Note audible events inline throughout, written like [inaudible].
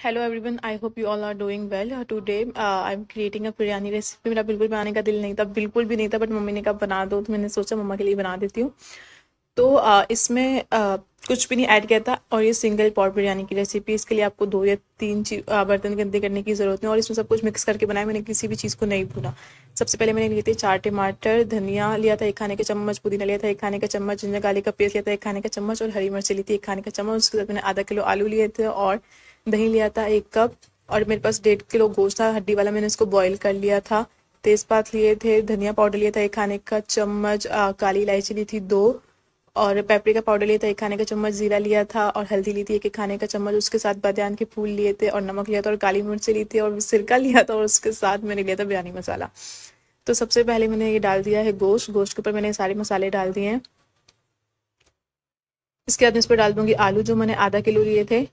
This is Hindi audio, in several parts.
hello everyone I hope you all are doing well today I am creating a biryani recipe मेरा बिल्कुल बनाने का दिल नहीं था बिल्कुल भी नहीं था बट मम्मी ने कहा बना दो तो मैंने सोचा मम्मा के लिए बना देती हूँ तो uh, इसमें uh, कुछ भी नहीं ऐड किया था और ये सिंगल पॉट बिरयानी की रेसिपी इसके लिए आपको दो या तीन चीज uh, बर्तन गंदे करने की ज़रूरत नहीं और इसमें सब कुछ मिक्स करके बनाया मैंने किसी भी चीज़ को नहीं भूला सबसे पहले मैंने लिए थे चार टमाटर धनिया लिया था एक खाने का चम्मच पुदीना लिया था एक खाने का चम्मच जिंजर गाली का पेस्ट लिया था एक खाने का चम्मच और हरी मिर्च ली थी एक खाने का चम्मच उसके साथ मैंने आधा किलो आलू लिए थे और दही लिया था एक कप और मेरे पास डेढ़ किलो गोश्त था हड्डी वाला मैंने इसको बॉईल कर लिया था तेज़पात लिए थे धनिया पाउडर लिया था एक खाने का चम्मच काली इलायची ली थी दो और पेपरिका पाउडर लिया था एक खाने का चम्मच जीरा लिया था और हल्दी ली थी एक एक खाने का चम्मच उसके साथ बदयान के फूल लिए थे और नमक लिया था और काली मिर्च ली थी और सिरका लिया था और उसके साथ मैंने लिया था बिरयानी मसाला तो सबसे पहले मैंने ये डाल दिया है गोश्त गोश्त के ऊपर मैंने सारे मसाले डाल दिए हैं इसके बाद मैं इस पर डाल दूंगी आलू जो मैंने आधा किलो लिए थे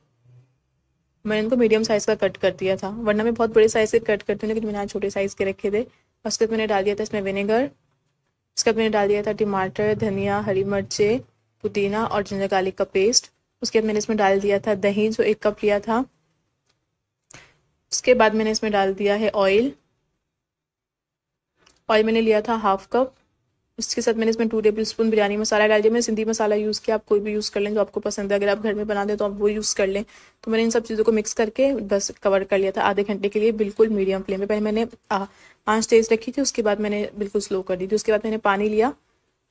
मैंने इनको मीडियम साइज़ का कट कर दिया था वरना मैं बहुत बड़े साइज़ के कट करती हूँ लेकिन मैंने आज छोटे साइज़ के रखे थे उसके बाद मैंने डाल दिया था इसमें विनेगर उसके बाद मैंने डाल दिया था टमाटर धनिया हरी मिर्चें पुदीना और जिंजर गार्लिक का पेस्ट उसके बाद मैंने इसमें डाल दिया था दही जो एक कप लिया था उसके बाद मैंने इसमें डाल दिया है ऑयल ऑयल मैंने लिया था हाफ कप उसके साथ मैंने इसमें two tablespoon biryani masala डाल दिया मैंने सिंधी मसाला यूज़ किया आप कोई भी यूज़ कर लें जो आपको पसंद है अगर आप घर में बना दें तो आप वो यूज़ कर लें तो मैंने इन सब चीज़ों को मिक्स करके बस कवर कर लिया था आधे घंटे के लिए बिल्कुल मीडियम फ्लेम में पहले मैंने आँच तेज़ रखी थी उसके बाद मैंने बिल्कुल स्लो कर दी थी उसके बाद मैंने पानी लिया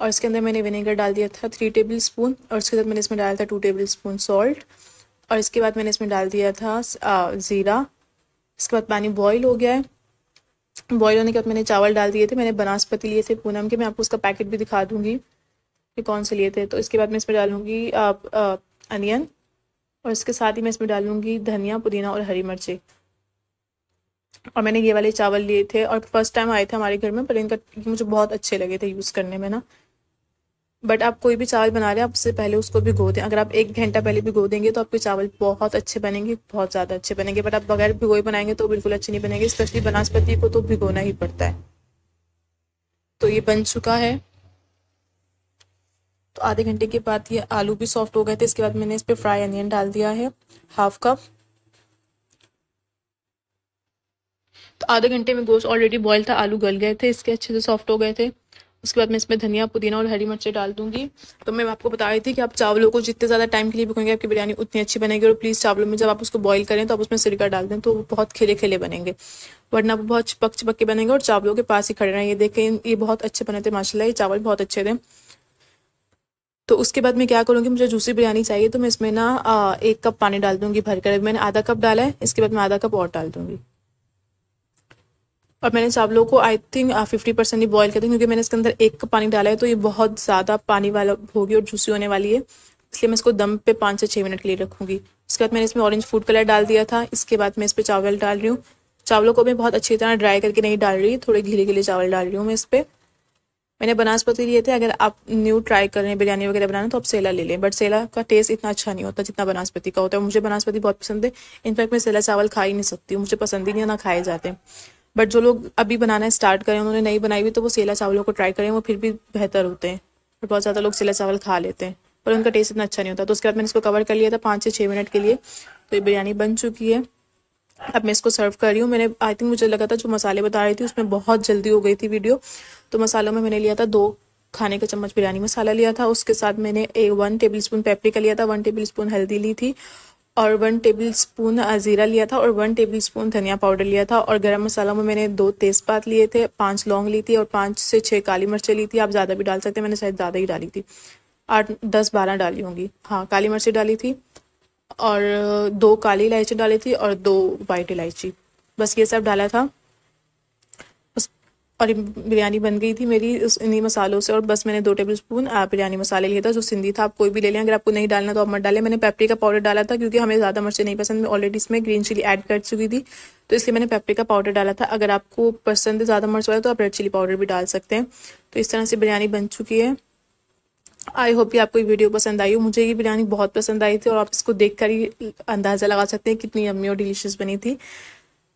और इसके अंदर मैंने विनेगर डाल दिया था थ्री टेबल स्पून और उसके साथ मैंने इसमें डाला था टू टेबल स्पून सॉल्ट और इसके बाद मैंने इसमें डाल दिया था ज़ीरा इसके बाद पानी बॉयल हो गया है बॉयल होने के बाद मैंने चावल डाल दिए थे मैंने बनास्पति लिए थे पूनम के मैं आपको उसका पैकेट भी दिखा दूंगी कि कौन से लिए थे तो इसके बाद मैं इसमें डालूंगी आप अनियन और इसके साथ ही मैं इसमें डालूंगी धनिया पुदीना और हरी मिर्ची और मैंने ये वाले चावल लिए थे और फर्स्ट टाइम आए थे हमारे घर में पर इनका मुझे बहुत अच्छे लगे थे यूज़ करने में ना बट आप कोई भी चावल बना रहे हैं आप उससे पहले उसको भिगो दें अगर आप एक घंटा पहले भिगो देंगे तो आपके चावल बहुत अच्छे बनेंगे बहुत ज़्यादा अच्छे बनेंगे बट आप बगैर भिगोए बनाएंगे तो बिल्कुल अच्छे नहीं बनेंगे स्पेशली बनास्पति को तो भिगोना ही पड़ता है तो ये बन चुका है तो आधे घंटे के बाद ये आलू भी सॉफ्ट हो गए थे इसके बाद मैंने इस पर फ्राई अनियन डाल दिया है हाफ कप तो आधे घंटे में गोश्त ऑलरेडी बॉयल था आलू गल गए थे इसके अच्छे से सॉफ्ट हो गए थे उसके बाद मैं इसमें धनिया पुदीना और हरी मिर्चें डाल दूंगी तो मैं आपको बता रही थी कि आप चावलों को जितने ज़्यादा टाइम के लिए भिगोएंगे आपकी बिरयानी उतनी अच्छी बनेगी और प्लीज़ चावलों में जब आप उसको बॉईल करें तो आप उसमें सिरका डाल दें तो वो बहुत खिले खिले बनेंगे वरना वो बहुत चिपक चिपक के बनेंगे और चावलों के पास ही खड़े रहें ये देखें ये बहुत अच्छे बने थे माशाला ये चावल बहुत अच्छे थे तो उसके बाद मैं क्या करूँगी मुझे जूसी बिरयानी चाहिए तो मैं इसमें ना एक कप पानी डाल दूंगी भर कर मैंने आधा कप डाला है इसके बाद मैं आधा कप और डाल दूंगी और मैंने चावलों को आई थिंक फिफ्टी परसेंट ही बॉयल कर दिया क्योंकि मैंने इसके अंदर एक कप पानी डाला है तो ये बहुत ज़्यादा पानी वाला होगी और जूसी होने वाली है इसलिए मैं इसको दम पे पाँच से छः मिनट के लिए रखूँगी उसके बाद मैंने इसमें ऑरेंज फूड कलर डाल दिया था इसके बाद मैं इस पर चावल डाल रही हूँ चावलों को मैं बहुत अच्छी तरह ड्राई करके नहीं डाल रही थोड़े घीले घीले चावल डाल रही हूँ मैं इस पर मैंने बनास्पति लिए थे अगर आप न्यू ट्राई कर रहे हैं बिरयानी वगैरह बनाना तो आप सेला ले लें बट सेला का टेस्ट इतना अच्छा नहीं होता जितना बनास्पति का होता है मुझे बनास्पति बहुत पसंद है इनफैक्ट मैं सेला चावल खा ही नहीं सकती हूँ मुझे पसंद ही नहीं ना खाए जाते हैं बट जो लोग अभी बनाना स्टार्ट करें उन्होंने नहीं बनाई हुई तो वो सेला चावलों को ट्राई करें वो फिर भी बेहतर होते हैं और बहुत ज़्यादा लोग सेला चावल खा लेते हैं पर उनका टेस्ट इतना अच्छा नहीं होता तो उसके बाद मैंने इसको कवर कर लिया था पाँच से छः मिनट के लिए तो ये बिरयानी बन चुकी है अब मैं इसको सर्व कर रही हूँ मैंने आई थिंक मुझे लगा था जो मसाले बता रही थी उसमें बहुत जल्दी हो गई थी वीडियो तो मसालों में मैंने लिया था दो खाने का चम्मच बिरयानी मसाला लिया था उसके साथ मैंने एक वन टेबल स्पून पेपरिका लिया था वन टेबल स्पून हल्दी ली थी और वन टेबल स्पून ज़ीरा लिया था और वन टेबल स्पून धनिया पाउडर लिया था और गरम मसाला में मैंने दो तेज़पात लिए थे पांच लौंग ली थी और पांच से छः काली मिर्चें ली थी आप ज़्यादा भी डाल सकते हैं मैंने शायद ज़्यादा ही डाली थी आठ दस बारह डाली होंगी हाँ काली मिर्ची डाली थी और दो काली इलायची डाली थी और दो वाइट इलायची बस ये सब डाला था और बिरयानी बन गई थी मेरी उस इन्हीं मसालों से और बस मैंने दो टेबल स्पून बिरयानी मसाले लिए था जो सिंधी था आप कोई भी ले लें अगर आपको नहीं डालना तो आप मत डालें मैंने का पाउडर डाला था क्योंकि हमें ज़्यादा मिर्चें नहीं पसंद मैं ऑलरेडी इसमें ग्रीन चिली ऐड कर चुकी थी तो इसलिए मैंने का पाउडर डाला था अगर आपको पसंद है ज़्यादा मर्च वाला तो आप रेड चिली पाउडर भी डाल सकते हैं तो इस तरह से बिरयानी बन चुकी है आई होप कि आपको ये वीडियो पसंद आई हो मुझे ये बिरयानी बहुत पसंद आई थी और आप इसको देख कर ही अंदाज़ा लगा सकते हैं कितनी अम्मी और डिलीशियस बनी थी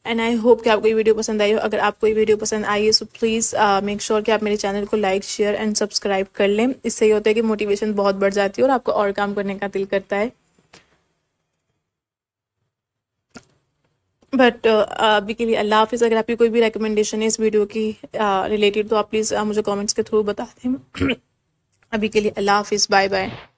एंड आई होप कि आपको ये वीडियो पसंद आई हो अगर आपको ये वीडियो पसंद आई है सो प्लीज़ मेक श्योर कि आप मेरे चैनल को लाइक शेयर एंड सब्सक्राइब कर लें इससे ये होता है कि मोटिवेशन बहुत बढ़ जाती है और आपको और काम करने का दिल करता है बट uh, अभी के लिए अल्लाह हाफिज़ अगर आपकी कोई भी रिकमेंडेशन है इस वीडियो की रिलेटेड uh, तो आप प्लीज़ uh, मुझे कमेंट्स के थ्रू बता दें [clears throat] अभी के लिए अल्लाह हाफिज़ बाय बाय